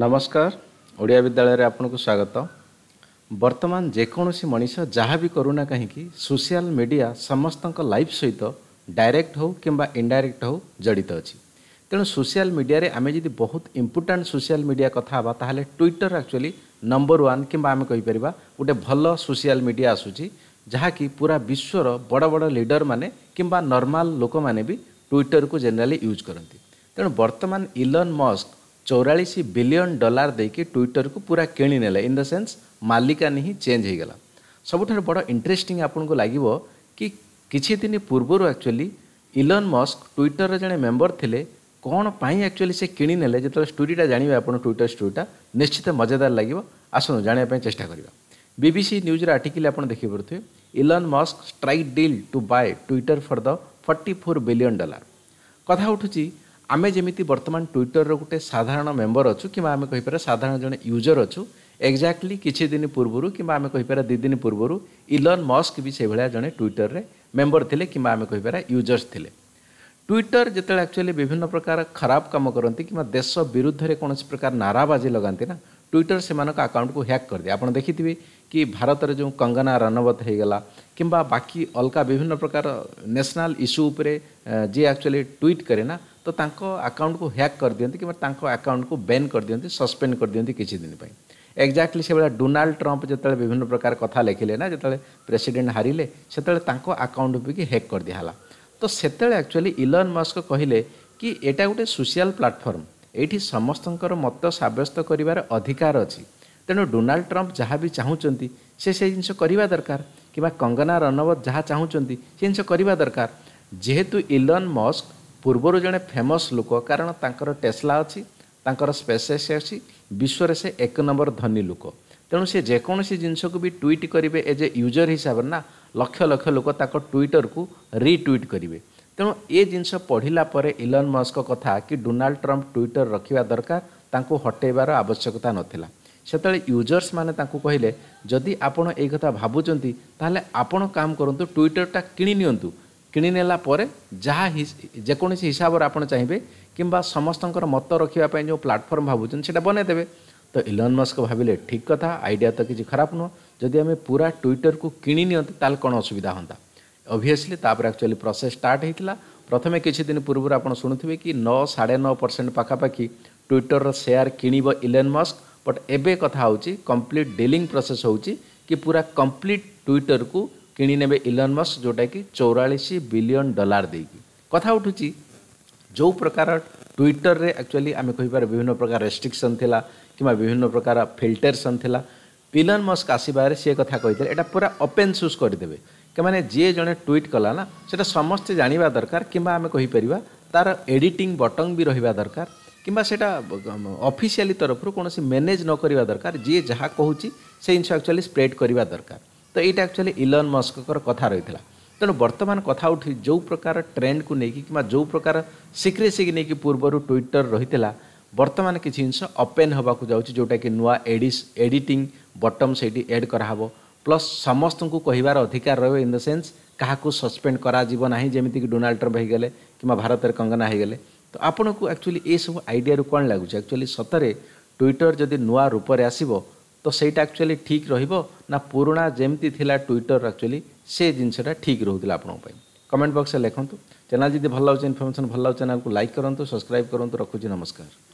ନମସ୍କାର ଓଡ଼ିଆ ବିଦ୍ୟାଳୟରେ ଆପଣଙ୍କୁ ସ୍ୱାଗତ ବର୍ତ୍ତମାନ ଯେକୌଣସି ମଣିଷ ଯାହା ବି କରୁନା କାହିଁକି ସୋସିଆଲ ମିଡ଼ିଆ ସମସ୍ତଙ୍କ ଲାଇଫ୍ ସହିତ ଡାଇରେକ୍ଟ ହେଉ କିମ୍ବା ଇନଡାଇରେକ୍ଟ ହେଉ ଜଡ଼ିତ ଅଛି ତେଣୁ ସୋସିଆଲ ମିଡ଼ିଆରେ ଆମେ ଯଦି ବହୁତ ଇମ୍ପୋର୍ଟାଣ୍ଟ ସୋସିଆଲ ମିଡ଼ିଆ କଥା ହେବା ତାହେଲେ ଟ୍ୱିଟର ଆକ୍ଚୁଆଲି ନମ୍ବର ୱାନ୍ କିମ୍ବା ଆମେ କହିପାରିବା ଗୋଟେ ଭଲ ସୋସିଆଲ ମିଡ଼ିଆ ଆସୁଛି ଯାହାକି ପୁରା ବିଶ୍ୱର ବଡ଼ ବଡ଼ ଲିଡ଼ରମାନେ କିମ୍ବା ନର୍ମାଲ ଲୋକମାନେ ବି ଟ୍ୱିଟରକୁ ଜେନେରାଲି ୟୁଜ୍ କରନ୍ତି ତେଣୁ ବର୍ତ୍ତମାନ ଇଲନ୍ ମସ୍କ चौरालीस बिलियन डलार देकी ट्विटर को पूरा किणीने इन द सेन्स मालिकान ही चेंज होगा सबुठ बड़ इंटरेस्टिंग आपको लगे कि किसी दिन पूर्व एक्चुअली इलन मस्क ट्विटर जड़े मेम्बर थे कौन पर एक्चुअली से किणीने जो स्टोरीटा जानवे आप ट्विटर स्टोरीटा निश्चित मजादार लगे आसतु जानापी चेषा करवा बीबीसी न्यूज़र आर्टिकल आप देखिपे Elon Musk strike deal to buy Twitter for the forty billion dollar कथा उठूँ ଆମେ ଯେମିତି ବର୍ତ୍ତମାନ ଟ୍ୱିଟରର ଗୋଟେ ସାଧାରଣ ମେମ୍ବର ଅଛୁ କିମ୍ବା ଆମେ କହିପାରିବା ସାଧାରଣ ଜଣେ ୟୁଜର ଅଛୁ ଏକ୍ଜାକ୍ଟଲି କିଛି ଦିନ ପୂର୍ବରୁ କିମ୍ବା ଆମେ କହିପାରିବା ଦୁଇ ଦିନ ପୂର୍ବରୁ ଇଲନ୍ ମସ୍କ ବି ସେଇଭଳିଆ ଜଣେ ଟ୍ୱିଟରରେ ମେମ୍ବର ଥିଲେ କିମ୍ବା ଆମେ କହିପାରିବା ୟୁଜର୍ସ ଥିଲେ ଟ୍ୱିଟର ଯେତେବେଳେ ଆକ୍ଚୁଆଲି ବିଭିନ୍ନ ପ୍ରକାର ଖରାପ କାମ କରନ୍ତି କିମ୍ବା ଦେଶ ବିରୁଦ୍ଧରେ କୌଣସି ପ୍ରକାର ନାରାବାଜି ଲଗାନ୍ତି ନା ट्विटर से मानक आकाउंट को कर करदे आप देखिथे कि भारत जो कंगना रनवत होगा किंवा बाकी अलका विभिन्न प्रकार नेशनल इश्यू जी एक्चुअली ट्विट करे ना तो आकाउंट को हैक कर दिखते कि आकाउंट को बैन कर दिखते सस्पेंड कर दिखती किसी दिन एक्जाक्टली से डोनाल्ड ट्रंप जो विभिन्न प्रकार कथा लिखिले ना जो प्रेसिडेंट हारे से आकाउंट भी हैक कर दिहला तो से एक्चुअली इलन मस्क कहले कि यहाँ गोटे सोशल प्लाटफर्म ଏଇଠି ସମସ୍ତଙ୍କର ମତ ସାବ୍ୟସ୍ତ କରିବାର ଅଧିକାର ଅଛି ତେଣୁ ଡୋନାଲ୍ଡ ଟ୍ରମ୍ପ ଯାହା ବି ଚାହୁଁଛନ୍ତି ସେ ସେ ଜିନିଷ କରିବା ଦରକାର କିମ୍ବା କଙ୍ଗନା ରନବତ ଯାହା ଚାହୁଁଛନ୍ତି ସେ ଜିନିଷ କରିବା ଦରକାର ଯେହେତୁ ଇଲନ୍ ମସ୍କ ପୂର୍ବରୁ ଜଣେ ଫେମସ୍ ଲୋକ କାରଣ ତାଙ୍କର ଟେସ୍ଲା ଅଛି ତାଙ୍କର ସ୍ପେସେସ୍ ଅଛି ବିଶ୍ୱରେ ସେ ଏକ ନମ୍ବର ଧନୀ ଲୋକ ତେଣୁ ସେ ଯେକୌଣସି ଜିନିଷକୁ ବି ଟ୍ୱିଟ୍ କରିବେ ଏଜ୍ ଏ ୟୁଜର୍ ହିସାବରେ ନା ଲକ୍ଷ ଲକ୍ଷ ଲୋକ ତାଙ୍କ ଟ୍ୱିଟର୍କୁ ରିଟ୍ୱିଟ୍ କରିବେ ତେଣୁ ଏ ଜିନିଷ ପଢ଼ିଲା ପରେ ଇଲନ୍ ମସ୍କ କଥା କି ଡୋନାଲ୍ଡ ଟ୍ରମ୍ପ ଟ୍ୱିଟର ରଖିବା ଦରକାର ତାଙ୍କୁ ହଟେଇବାର ଆବଶ୍ୟକତା ନଥିଲା ସେତେବେଳେ ୟୁଜର୍ସମାନେ ତାଙ୍କୁ କହିଲେ ଯଦି ଆପଣ ଏଇ କଥା ଭାବୁଛନ୍ତି ତାହେଲେ ଆପଣ କାମ କରନ୍ତୁ ଟ୍ୱିଟରଟା କିଣି ନିଅନ୍ତୁ କିଣି ନେଲା ପରେ ଯାହା ଯେକୌଣସି ହିସାବରେ ଆପଣ ଚାହିଁବେ କିମ୍ବା ସମସ୍ତଙ୍କର ମତ ରଖିବା ପାଇଁ ଯେଉଁ ପ୍ଲାଟଫର୍ମ ଭାବୁଛନ୍ତି ସେଇଟା ବନେଇଦେବେ ତ ଇଲନ୍ ମସ୍କ ଭାବିଲେ ଠିକ୍ କଥା ଆଇଡ଼ିଆ ତ କିଛି ଖରାପ ନୁହଁ ଯଦି ଆମେ ପୁରା ଟ୍ୱିଟରକୁ କିଣି ନିଅନ୍ତେ ତାହେଲେ କ'ଣ ଅସୁବିଧା ହୁଅନ୍ତା ଅଭିୟସ୍ଲି ତାପରେ ଆକ୍ଚୁଆଲି ପ୍ରୋସେସ୍ ଷ୍ଟାର୍ଟ ହେଇଥିଲା ପ୍ରଥମେ କିଛି ଦିନ ପୂର୍ବରୁ ଆପଣ ଶୁଣୁଥିବେ କି ନଅ ସାଢ଼େ ନଅ ପରସେଣ୍ଟ ପାଖାପାଖି ଟ୍ୱିଟରର ସେୟାର କିଣିବ ଇଲନ୍ ମସ୍କ ବଟ୍ ଏବେ କଥା ହେଉଛି କମ୍ପ୍ଲିଟ୍ ଡିଲିଂ ପ୍ରୋସେସ୍ ହେଉଛି କି ପୁରା କମ୍ପ୍ଲିଟ୍ ଟ୍ୱିଟରକୁ କିଣିନେବେ ଇଲନ୍ ମସ୍କ ଯେଉଁଟାକି ଚଉରାଳିଶ ବିଲିୟନ ଡଲାର ଦେଇକି କଥା ଉଠୁଛି ଯେଉଁ ପ୍ରକାର ଟ୍ୱିଟରରେ ଆକ୍ଚୁଆଲି ଆମେ କହିପାରିବା ବିଭିନ୍ନ ପ୍ରକାର ରେଷ୍ଟ୍ରିକ୍ସନ୍ ଥିଲା କିମ୍ବା ବିଭିନ୍ନ ପ୍ରକାର ଫିଲ୍ଟରସନ୍ ଥିଲା ଇଲନ୍ ମସ୍କ ଆସିବାରେ ସେ କଥା କହିଥିଲେ ଏଇଟା ପୁରା ଓପେନ୍ ସୁଜ୍ କରିଦେବେ कि मैंने जे जड़े ट्विट कला ना से समस्ते जाणी दरकार किपर तार एडिटिंग बटन भी रहा दरकार किंवा सेटा तरफ कौन मेनेज नक दरकार जी जहाँ कहूँ से जिन एक्चुअली स्प्रेड करवा दरकार तो यहाँ एक्चुअली इलन मस्कर कथ रही है तेणु बर्तमान कथ उठी जो प्रकार ट्रेड को लेकिन कि जो प्रकार सिक्रेसी की नहीं पूर्व ट्विटर रही है बर्तमान किसी जिन ओपेन होगा जोटा कि नुआ एडिस एडिटिंग बटम से एड करा ପ୍ଲସ୍ ସମସ୍ତଙ୍କୁ କହିବାର ଅଧିକାର ରହିବ ଇନ୍ ଦ ସେନ୍ସ କାହାକୁ ସସ୍ପେଣ୍ଡ କରାଯିବ ନାହିଁ ଯେମିତିକି ଡୋନାଲ୍ଡ ଟ୍ରମ୍ପ ହେଇଗଲେ କିମ୍ବା ଭାରତରେ କଙ୍ଗନା ହେଇଗଲେ ତ ଆପଣଙ୍କୁ ଆକ୍ଚୁଆଲି ଏସବୁ ଆଇଡ଼ିଆରୁ କ'ଣ ଲାଗୁଛି ଆକ୍ଚୁଆଲି ସତରେ ଟ୍ୱିଟର ଯଦି ନୂଆ ରୂପରେ ଆସିବ ତ ସେଇଟା ଆକ୍ଚୁଆଲି ଠିକ୍ ରହିବ ନା ପୁରୁଣା ଯେମିତି ଥିଲା ଟ୍ୱିଟର ଆକ୍ଚୁଆଲି ସେ ଜିନିଷଟା ଠିକ୍ ରହୁଥିଲା ଆପଣଙ୍କ ପାଇଁ କମେଣ୍ଟ ବକ୍ସରେ ଲେଖନ୍ତୁ ଚ୍ୟାନେଲ୍ ଯଦି ଭଲ ଲାଗୁଛି ଇନଫର୍ମେସନ୍ ଭଲ ଲାଗୁଛି ଚ୍ୟାନେଲ୍କୁ ଲାଇକ୍ କରନ୍ତୁ ସବସ୍କ୍ରାଇବ୍ କରନ୍ତୁ ରଖୁଛି ନମସ୍କାର